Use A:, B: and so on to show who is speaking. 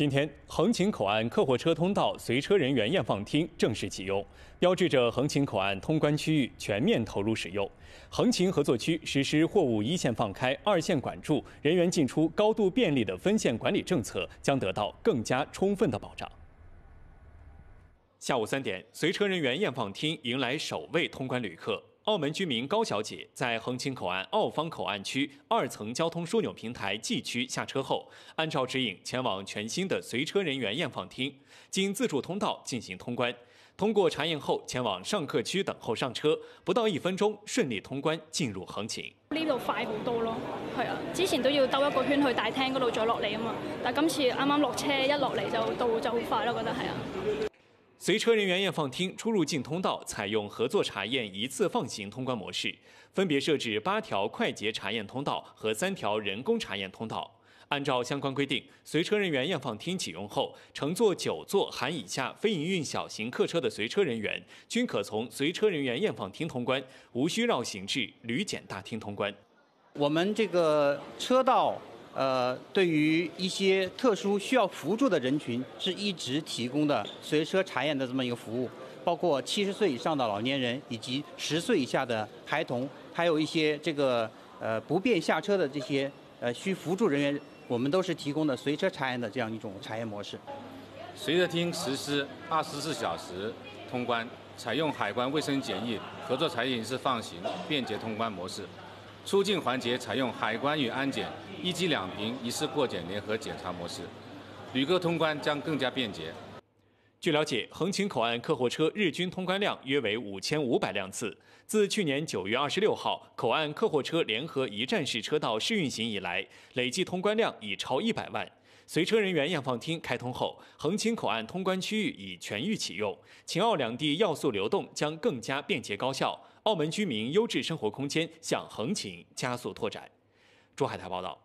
A: 今天，横琴口岸客货车通道随车人员验放厅正式启用，标志着横琴口岸通关区域全面投入使用。横琴合作区实施货物一线放开、二线管住，人员进出高度便利的分线管理政策，将得到更加充分的保障。下午三点，随车人员验放厅迎来首位通关旅客。澳门居民高小姐在横琴口岸澳方口岸区二层交通枢纽平台 G 区下车后，按照指引前往全新的随车人员验放厅，经自助通道进行通关。通过查验后，前往上客区等候上车，不到一分钟顺利通关进入横琴。
B: 呢度快好多咯，系啊，之前都要兜一个圈去大厅嗰度再落嚟啊嘛，但今次啱啱落车一落嚟就到就好快咯，觉得系啊。
A: 随车人员验放厅出入境通道采用合作查验一次放行通关模式，分别设置八条快捷查验通道和三条人工查验通道。按照相关规定，随车人员验放厅启用后，乘坐九座含以下非营运小型客车的随车人员均可从随车人员验放厅通关，无需绕行至旅检大厅通关。
C: 我们这个车道。呃，对于一些特殊需要辅助的人群，是一直提供的随车查验的这么一个服务，包括七十岁以上的老年人，以及十岁以下的孩童，还有一些这个呃不便下车的这些呃需辅助人员，我们都是提供的随车查验的这样一种查验模式。
D: 随车厅实施二十四小时通关，采用海关卫生检疫合作查验式放行便捷通关模式。出境环节采用海关与安检一机两屏、一次过检联合检查模式，
A: 旅客通关将更加便捷。据了解，横琴口岸客货车日均通关量约为五千五百辆次。自去年九月二十六号口岸客货车联合一站式车道试运行以来，累计通关量已超一百万。随车人员验放厅开通后，横琴口岸通关区域已全域启用，秦澳两地要素流动将更加便捷高效，澳门居民优质生活空间向横琴加速拓展。珠海台报道。